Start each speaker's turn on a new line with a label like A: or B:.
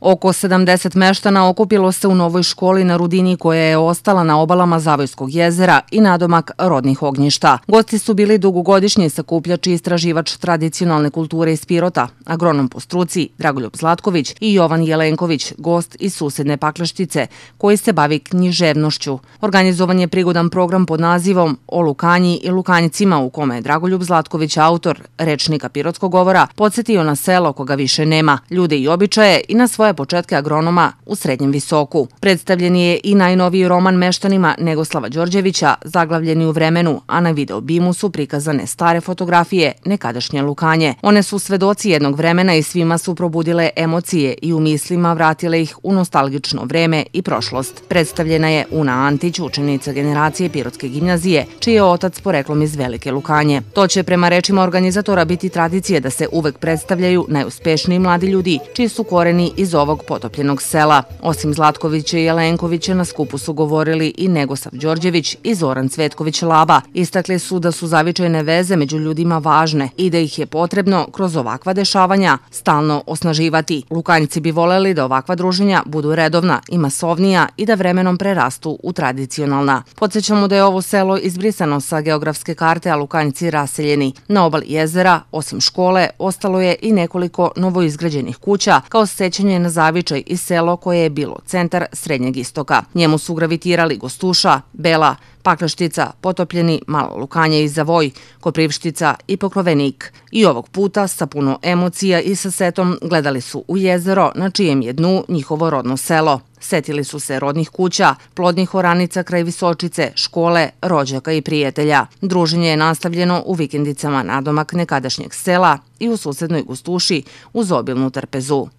A: Oko 70 meštana okupilo se u novoj školi na Rudini koja je ostala na obalama Zavojskog jezera i nadomak rodnih ognjišta. Gosti su bili dugogodišnji sakupljač i istraživač tradicionalne kulture iz Pirota, agronom po struci Dragoljub Zlatković i Jovan Jelenković, gost iz susedne Pakleštice, koji se bavi književnošću. Organizovan je prigodan program pod nazivom O Lukanji i Lukanjicima, u kome je Dragoljub Zlatković, autor rečnika Pirotskog govora, podsjetio na selo koga više nema, ljude i običaje i na svoje svoje početke agronoma u srednjem visoku. Predstavljen je i najnoviji roman meštanima Negoslava Đorđevića, zaglavljeni u vremenu, a na video Bimu su prikazane stare fotografije nekadašnje Lukanje. One su svedoci jednog vremena i svima su probudile emocije i u mislima vratile ih u nostalgično vreme i prošlost. Predstavljena je Una Antić, učenica generacije Pirotske gimnazije, čiji je otac poreklom iz Velike Lukanje. To će prema rečima organizatora biti tradicije da se uvek predstavljaju najuspešniji mladi ljudi, čiji su koreni iz ovog potopljenog sela. Osim Zlatkovića i Jelenkovića na skupu su govorili i Negosav Đorđević i Zoran Cvetković Laba. Istakli su da su zavičajne veze među ljudima važne i da ih je potrebno kroz ovakva dešavanja stalno osnaživati. Lukanjci bi voleli da ovakva druženja budu redovna i masovnija i da vremenom prerastu u tradicionalna. Podsećamo da je ovo selo izbrisano sa geografske karte, a Lukanjci raseljeni. Na obali jezera, osim škole, ostalo je i nekoliko novoizgrađenih kuća kao sećanje na Zavičaj i selo koje je bilo centar Srednjeg istoka. Njemu su gravitirali Gostuša, Bela, Pakleštica, Potopljeni, Malo Lukanje i Zavoj, Koprivštica i Pokrovenik. I ovog puta, sa puno emocija i sa setom, gledali su u jezero na čijem je dnu njihovo rodno selo. Setili su se rodnih kuća, plodnih oranica kraj Visočice, škole, rođaka i prijatelja. Druženje je nastavljeno u vikendicama nadomak nekadašnjeg sela i u susednoj gustuši uz obilnu trpezu.